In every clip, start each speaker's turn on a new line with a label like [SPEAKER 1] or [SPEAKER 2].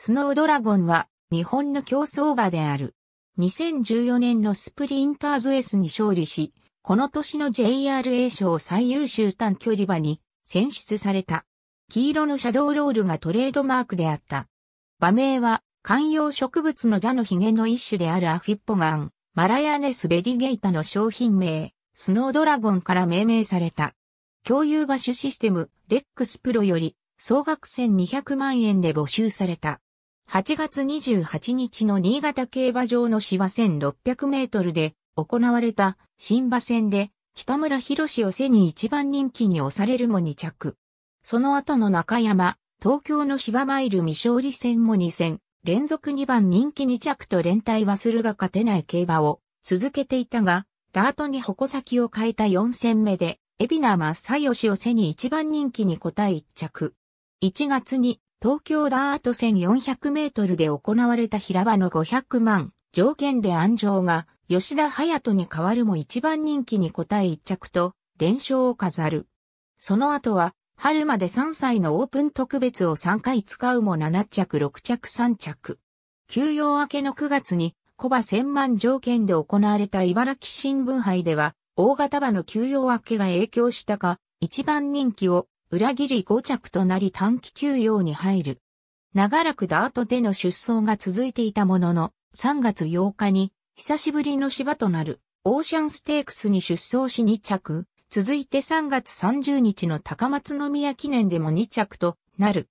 [SPEAKER 1] スノードラゴンは日本の競争馬である。2014年のスプリンターズ S に勝利し、この年の JRA 賞最優秀短距離馬に選出された。黄色のシャドーロールがトレードマークであった。馬名は観葉植物の蛇のヒゲの一種であるアフィッポガン、マラヤネスベリゲイタの商品名、スノードラゴンから命名された。共有馬種システム、レックスプロより、総額1200万円で募集された。8月28日の新潟競馬場の芝1600メートルで行われた新馬戦で北村博士を背に一番人気に押されるも2着。その後の中山、東京の芝マイル未勝利戦も2戦、連続2番人気2着と連帯はするが勝てない競馬を続けていたが、ダートに矛先を変えた4戦目で、海老名ヨシを背に一番人気に応え1着。1月に東京ダート1400メートルで行われた平場の500万、条件で安城が、吉田隼人に代わるも一番人気に応え一着と、連勝を飾る。その後は、春まで3歳のオープン特別を3回使うも7着6着3着。休養明けの9月に、小馬1000万条件で行われた茨城新聞杯では、大型馬の休養明けが影響したか、一番人気を裏切り5着となり短期休養に入る。長らくダートでの出走が続いていたものの、3月8日に、久しぶりの芝となる、オーシャンステークスに出走し2着、続いて3月30日の高松宮記念でも2着となる。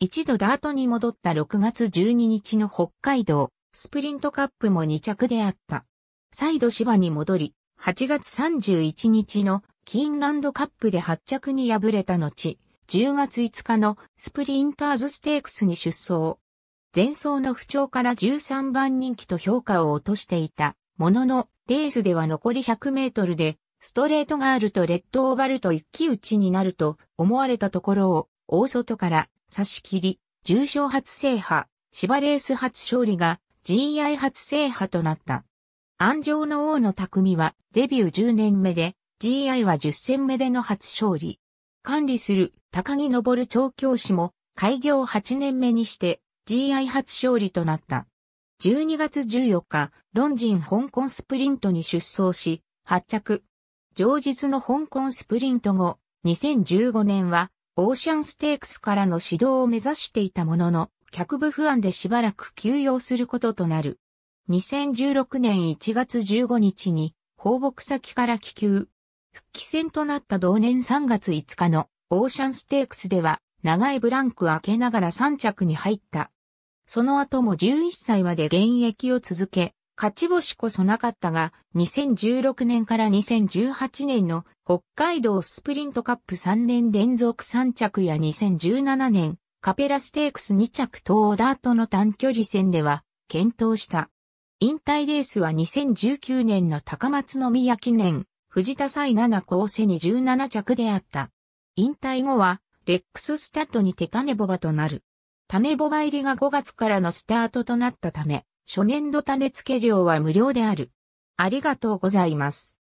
[SPEAKER 1] 一度ダートに戻った6月12日の北海道、スプリントカップも2着であった。再度芝に戻り、8月31日のキーンランドカップで8着に敗れた後、10月5日のスプリンターズステークスに出走。前走の不調から13番人気と評価を落としていた。ものの、レースでは残り100メートルで、ストレートガールとレッドオーバルと一騎打ちになると思われたところを、大外から差し切り、重賞初制覇、芝レース初勝利が GI 初制覇となった。安城の王の匠はデビュー10年目で GI は10戦目での初勝利。管理する高木昇調教師も開業8年目にして GI 初勝利となった。12月14日、ロンジン香港スプリントに出走し、発着。上日の香港スプリント後、2015年はオーシャンステークスからの指導を目指していたものの、客部不安でしばらく休養することとなる。2016年1月15日に、放牧先から気球、復帰戦となった同年3月5日のオーシャンステークスでは長いブランクを開けながら3着に入った。その後も11歳まで現役を続け、勝ち星こそなかったが、2016年から2018年の北海道スプリントカップ3年連続3着や2017年、カペラステークス2着等ダートの短距離戦では、検討した。引退レースは2019年の高松宮記念、藤田祭七構成に17着であった。引退後は、レックススタッドにて種ボバとなる。種ボバ入りが5月からのスタートとなったため、初年度種付け料は無料である。ありがとうございます。